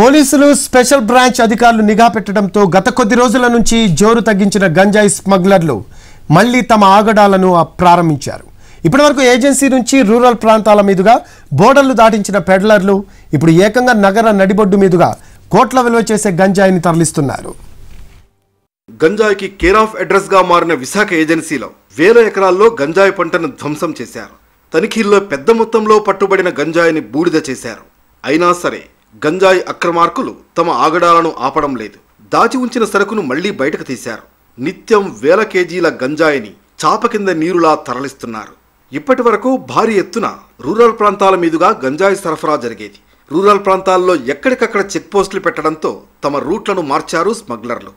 పోలీసులు special branch అధికారులు నిఘా పెట్టడంతో గత కొద్ది రోజుల నుంచి జోరు తగ్గించిన గంజాయి స్మగ్లర్లు మళ్లీ తమ ఆగడాలను ప్రారంభించారు ఇప్పటివరకు ఏజెన్సీ నుంచి రూరల్ ప్రాంతాల మీదుగా బోర్డర్లు దాటించిన పెడ్లర్లు ఇప్పుడు ఏకంగా నగర నడిబొడ్డు మీదుగా కోట్ల విలువ చేసే గంజాయిని తరలిస్తున్నారు గంజాయికి కేర్ ఆఫ్ అడ్రస్గా మారిన విశాఖ ఏజెన్సీలో వేల ఎకరాల్లో గంజాయి పంటను ధ్వంసం చేశారు తనిఖీల్లో పెద్ద మొత్తంలో పట్టుబడిన గంజాయిని బూడిద చేశారు అయినా సరే గంజాయి అక్రమార్కులు తమ ఆగడాలను ఆపడం లేదు దాచి ఉంచిన సరుకును మళ్లీ బయటకు తీశారు నిత్యం వేల కేజీల గంజాయిని చాప కింద నీరులా తరలిస్తున్నారు ఇప్పటి వరకు భారీ ఎత్తున రూరల్ ప్రాంతాల మీదుగా గంజాయి సరఫరా జరిగేది రూరల్ ప్రాంతాల్లో ఎక్కడికక్కడ చెక్పోస్టులు పెట్టడంతో తమ రూట్లను మార్చారు స్మగ్లర్లు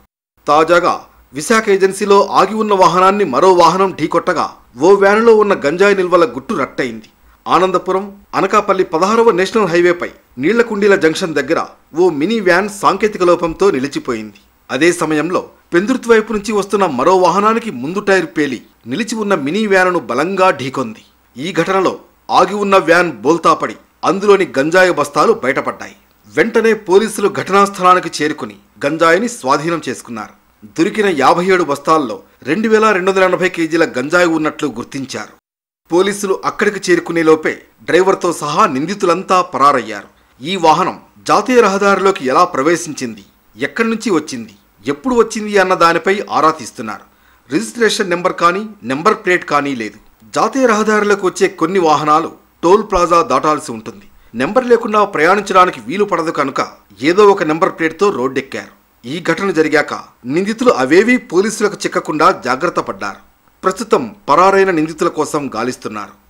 తాజాగా విశాఖ ఏజెన్సీలో ఆగి ఉన్న వాహనాన్ని మరో వాహనం ఢీకొట్టగా ఓ వ్యానులో ఉన్న గంజాయి నిల్వల గుట్టు రట్టయింది ఆనందపురం అనకాపల్లి పదహారవ నేషనల్ హైవేపై నీళ్లకుండీల జంక్షన్ దగ్గర ఓ మినీ వ్యాన్ సాంకేతిక లోపంతో నిలిచిపోయింది అదే సమయంలో పెందుర్తి వైపు నుంచి వస్తున్న మరో వాహనానికి ముందు టైర్ పేలి నిలిచి ఉన్న మినీ వ్యాన్ను బలంగా ఢీకొంది ఈ ఘటనలో ఆగి ఉన్న వ్యాన్ బోల్తాపడి అందులోని గంజాయి బస్తాలు బయటపడ్డాయి వెంటనే పోలీసులు ఘటనా స్థలానికి చేరుకుని గంజాయిని స్వాధీనం చేసుకున్నారు దొరికిన యాభై ఏడు బస్తాల్లో రెండు వేల రెండు వందల ఎనభై కేజీల గంజాయి ఉన్నట్లు గుర్తించారు పోలీసులు అక్కడికి చేరుకునే లోపే డ్రైవర్తో సహా నిందితులంతా పరారయ్యారు ఈ వాహనం జాతీయ రహదారిలోకి ఎలా ప్రవేశించింది ఎక్కడి నుంచి వచ్చింది ఎప్పుడు వచ్చింది అన్న దానిపై ఆరా తీస్తున్నారు రిజిస్ట్రేషన్ నెంబర్ కానీ నెంబర్ ప్లేట్ కానీ లేదు జాతీయ రహదారిలోకి వచ్చే కొన్ని వాహనాలు టోల్ ప్లాజా దాటాల్సి ఉంటుంది నెంబర్ లేకుండా ప్రయాణించడానికి వీలు పడదు కనుక ఏదో ఒక నెంబర్ ప్లేట్తో రోడ్డెక్కారు ఈ ఘటన జరిగాక నిందితులు అవేవీ పోలీసులకు చిక్కకుండా జాగ్రత్త పడ్డారు ప్రస్తుతం పరారైన నిందితుల కోసం గాలిస్తున్నారు